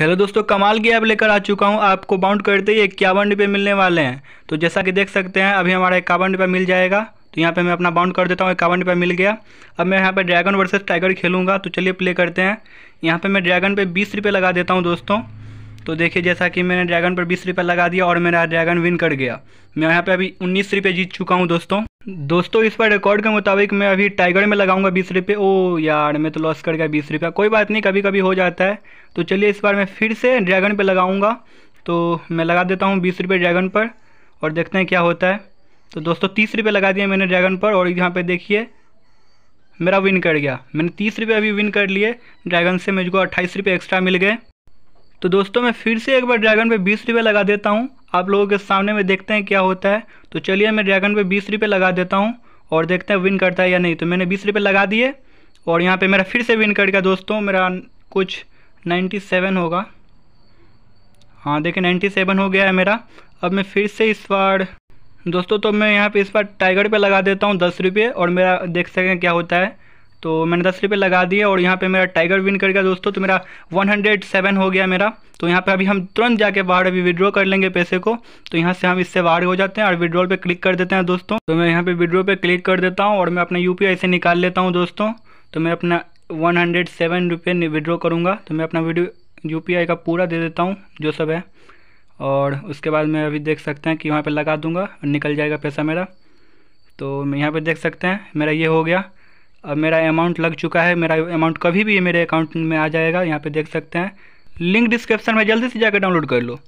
hello दोस्तों कमाल की ऐप लेकर आ चुका हूँ आपको बाउंड करते ही इक्यावन रुपये मिलने वाले हैं तो जैसा कि देख सकते हैं अभी हमारा इक्यावन रुपये मिल जाएगा तो यहाँ पे मैं अपना बाउंड कर देता हूँ इक्यावन रुपये मिल गया अब मैं यहाँ पे ड्रैगन वर्सेस टाइगर खेलूँगा तो चलिए प्ले करते हैं यहाँ पर मैं ड्रैगन पर बीस रुपये लगा देता हूँ दोस्तों तो देखिए जैसा कि मैंने ड्रैगन पर बीस रुपये लगा दिया और मेरा ड्रैगन विन कर गया मैं यहाँ पर अभी उन्नीस रुपये जीत चुका हूँ दोस्तों दोस्तों इस बार रिकॉर्ड के मुताबिक मैं अभी टाइगर में लगाऊंगा बीस रुपये ओ यार मैं तो लॉस कर गया बीस रुपया कोई बात नहीं कभी कभी हो जाता है तो चलिए इस बार मैं फिर से ड्रैगन पे लगाऊंगा तो मैं लगा देता हूँ बीस रुपये ड्रैगन पर और देखते हैं क्या होता है तो दोस्तों तीस रुपये लगा दिया मैंने ड्रैगन पर और यहाँ पर देखिए मेरा विन कर गया मैंने तीस रुपये अभी विन कर लिए ड्रैगन से मुझको अट्ठाईस रुपये एक्स्ट्रा मिल गए तो दोस्तों मैं फिर से एक बार ड्रैगन पर बीस रुपये लगा देता हूँ आप लोगों के सामने में देखते हैं क्या होता है तो चलिए मैं ड्रैगन पे बीस रुपये लगा देता हूँ और देखते हैं विन करता है या नहीं तो मैंने बीस रुपये लगा दिए और यहाँ पे मेरा फिर से विन कर गया दोस्तों मेरा कुछ नाइन्टी सेवन होगा हाँ देखिए नाइन्टी सेवन हो गया है मेरा अब मैं फिर से इस बार दोस्तों तो मैं यहाँ पर इस बार टाइगर पर लगा देता हूँ दस रुपये और मेरा देख सकें क्या होता है तो मैंने दस रुपये लगा दिए और यहाँ पे मेरा टाइगर विन कर गया दोस्तों तो मेरा 107 हो गया मेरा तो यहाँ पे अभी हम तुरंत जाके बाहर अभी विड्रॉ कर लेंगे पैसे को तो यहाँ से हम इससे बाहर हो जाते हैं और विड्रॉल पे क्लिक कर देते हैं दोस्तों तो मैं यहाँ पे विड्रॉ पे क्लिक कर देता हूँ और मैं अपना यू से निकाल लेता हूँ दोस्तों तो मैं अपना वन हंड्रेड सेवन रुपये विड्रॉ करूँगा तो मैं अपना वीडियो यू का पूरा दे देता हूँ जो सब है और उसके बाद मैं अभी देख सकते हैं कि वहाँ पर लगा दूँगा निकल जाएगा पैसा मेरा तो मैं यहाँ पर देख सकते हैं मेरा ये हो गया अब मेरा अमाउंट लग चुका है मेरा अमाउंट कभी भी मेरे अकाउंट में आ जाएगा यहाँ पे देख सकते हैं लिंक डिस्क्रिप्शन में जल्दी से जाकर डाउनलोड कर लो